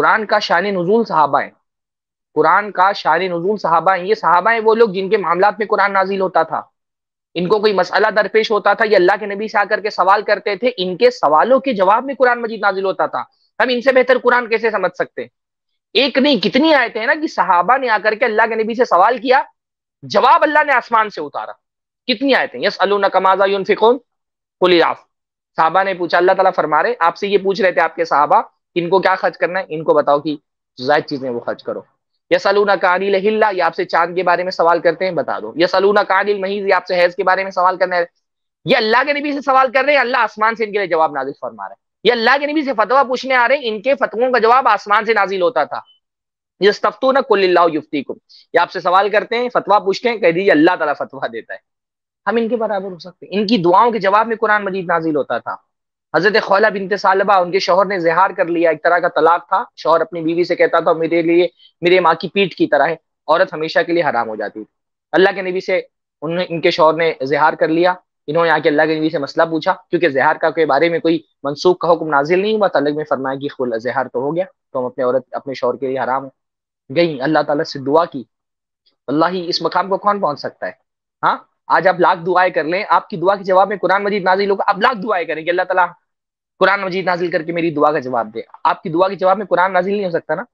कुरान का शान नजूल साहबा है कुरान का शान नजूल साहबा है ये साहबा है वो लोग जिनके मामला में कुरान नाजिल होता था इनको कोई मसला दरपेश होता था ये अल्लाह के नबी से आकर के सवाल करते थे इनके सवालों के जवाब में कुरान मजीद नाजिल होता था हम इनसे बेहतर कुरान कैसे समझ सकते एक नहीं कितनी आयतें हैं ना कि साहबा ने आकर के अल्लाह के नबी से सवाल किया जवाब अल्लाह ने आसमान से उतारा कितनी आयतें यस अल्ला कमाजा यून फिकोन कुलियाफ साहबा ने पूछा अल्लाह तला फरमा रहे आपसे ये पूछ रहे थे आपके साहबा इनको क्या खर्च करना है इनको बताओ कि जायद चीजें वो खर्च करो या सलूना कानिल हिल्ला ये आपसे चांद के बारे में सवाल करते हैं बता दो या सलूना कानिल महीज ये आपसे हैज के बारे में सवाल करना है ये अल्लाह के नबी से सवाल कर रहे हैं अल्लाह आसमान से इनके लिए जवाब नाजिल फरमा रहे है ये अल्लाह के नबी से फतवा पूछने आ रहे हैं इनके फतवों का जवाब आसमान से नाजिल होता था ये तफ्तू न कुल्ला युफ्ती को ये आपसे सवाल करते हैं फतवा पूछते हैं कह दीजिए अल्लाह तला फतवा देता है हम इनके बराबर हो सकते हैं इनकी दुआओं के जवाब में कुरान मजीद नाजिल होता था हजरत खौला बिनते सालबा उनके शोहर ने जहार कर लिया एक तरह का तलाक था शोहर अपनी बीवी से कहता था मेरे लिए मेरे माँ की पीठ की तरह है औरत हमेशा के लिए हराम हो जाती थी अल्लाह के नबी से उन्होंने इनके शोहर ने जहार कर लिया इन्होंने आके अल्लाह के नबी से मसला पूछा क्योंकि जहार का के बारे में कोई मनसूख का हुक्म नाजिल नहीं हुआ तलग में फरमाया कि जहार तो हो गया तो हम अपने औरत अपने शोहर के लिए हराम हो गई अल्लाह ताला से दुआ की अल्लाह ही इस मकाम को कौन पहुंच सकता है हाँ आज आप लाख दुआएं कर लें आपकी दुआ के जवाब में कुरान मजीद नाजिल होगा आप लाख दुआएं करें कि अल्लाह ताला कुरान मजीद नाजिल करके मेरी दुआ का जवाब दे आपकी दुआ के जवाब में कुरान नाजिल नहीं हो सकता ना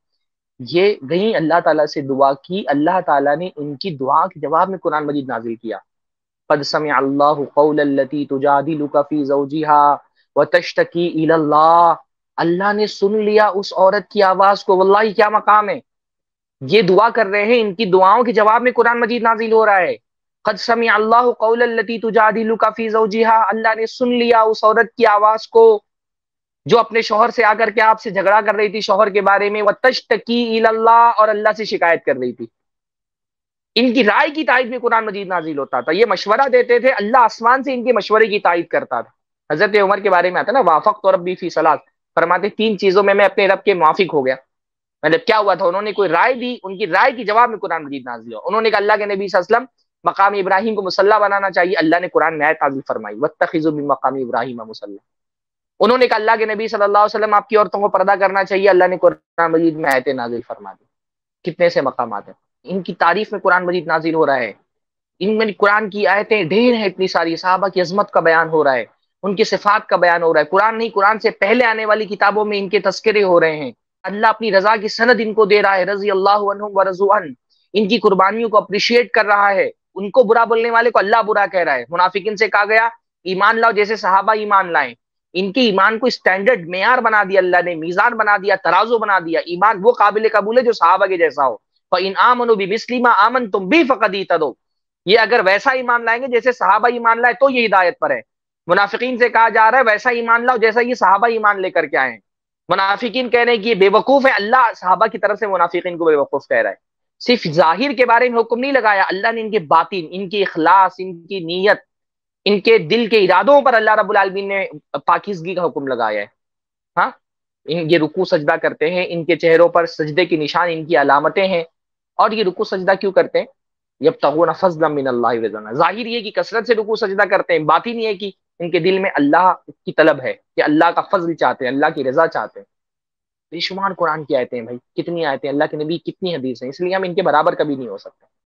ये गई अल्लाह ताला से दुआ की अल्लाह ताला ने इनकी दुआ के जवाब में कुरान मजीद नाजिल किया पद समय अल्लाह कौलती तश्तकी अल्लाह ने सुन लिया उस औरत की आवाज को वल्लाही क्या मकाम है ये दुआ कर रहे हैं इनकी दुआओं के जवाब में कुरान मजीद नाजिल हो रहा है कद समी अल्लाह कौलती तुजादी लुकाफी जौजीहा अल्लाह ने सुन लिया उस औरत की आवाज को जो अपने शोहर से आकर के आपसे झगड़ा कर रही थी शोहर के बारे में वह तश्त की और अल्लाह से शिकायत कर रही थी इनकी राय की तायद में कुरान मजीद नाजिल होता था ये मशवरा देते थे अल्लाह आसमान से इनके मशवरे की तायद करता था हजरत उमर के बारे में आता ना वाफक तो रबी फी सलाद फरमाते तीन चीजों में मैं अपने रब के माफिक हो गया मतलब क्या हुआ था उन्होंने कोई राय दी उनकी राय की जवाब में कुरान मजीद नाजिल हुआ उन्होंने कहा अल्लाह के नबी असलम मकाम इब्राहिम को मुसल्ला बनाना चाहिए अल्लाह ने कुरान में आयत फरमाई वत्तखिजुबिन मकामी इब्राहिम मुसल्ला उन्होंने कहा अल्लाह के नबी सल्लल्लाहु अलैहि वसल्लम आपकी औरतों को पर्दा करना चाहिए अल्लाह ने कुरान मजीद में आयत नाजिल फरमा दी कितने से मकाम हैं इनकी तारीफ में कुरान मजीद नाजिल हो रहा है इनमें कुरान की आयतें ढेर हैं इतनी सारी साहबा की अजमत का बयान हो रहा है उनकी सिफात का बयान हो रहा है कुरान नहीं कुरान से पहले आने वाली किताबों में इनके तस्करे हो रहे हैं अल्लाह अपनी रजा की सनद इनको दे रहा है रजी अल्लाह व रजुअन इनकी कुर्बानियों को अप्रिशिएट कर रहा है उनको बुरा बोलने वाले को अल्लाह बुरा कह रहा है मुनाफिकिन से कहा गया ईमान लाओ जैसे साहबा ईमान लाएं इनके ईमान को स्टैंडर्ड मैार बना दिया अल्लाह ने मीजान बना दिया तराजो बना दिया ईमान वो काबिल कबूल है जो साहबा के जैसा हो पर इन आमन भी बिस्लिमा आमन तुम भी फ़कदी तदो ये अगर वैसा ईमान लाएंगे जैसे साहबा ईमान लाए तो ये हिदायत पर है मुनाफिकीन से कहा जा रहा है वैसा ईमान लाओ जैसा ये साहबा ईमान लेकर के आए हैं मुनाफिकीन कह रहे हैं कि ये बेवकूफ़ है अल्लाह साहबा की तरफ से मुनाफिकीन को बेवकूफ़ कह रहा है सिर्फ जाहिर के बारे में हुक्म नहीं लगाया अल्लाह ने इनके बातिन इनकी अखलास इनकी नीयत इनके दिल के इरादों पर अल्लाह रब्बुल आलमीन ने पाकिजगी का हुक्म लगाया है हाँ इन ये रुकू सजदा करते हैं इनके चेहरों पर सजदे के निशान इनकी अलामतें हैं और ये रुकू सजदा क्यों करते हैं जब तगोना फजलमिन अल्लाह जाहिर ये कि कसरत से रुकू सजदा करते हैं बात ही नहीं है कि इनके दिल में अल्लाह की तलब है कि अल्लाह का फजल चाहते हैं अल्लाह की रजा चाहते हैं बेशुमार कुरान की आयतें हैं भाई कितनी आयतें अल्लाह के नबी कितनी हदीस हैं इसलिए हम इनके बराबर कभी नहीं हो सकते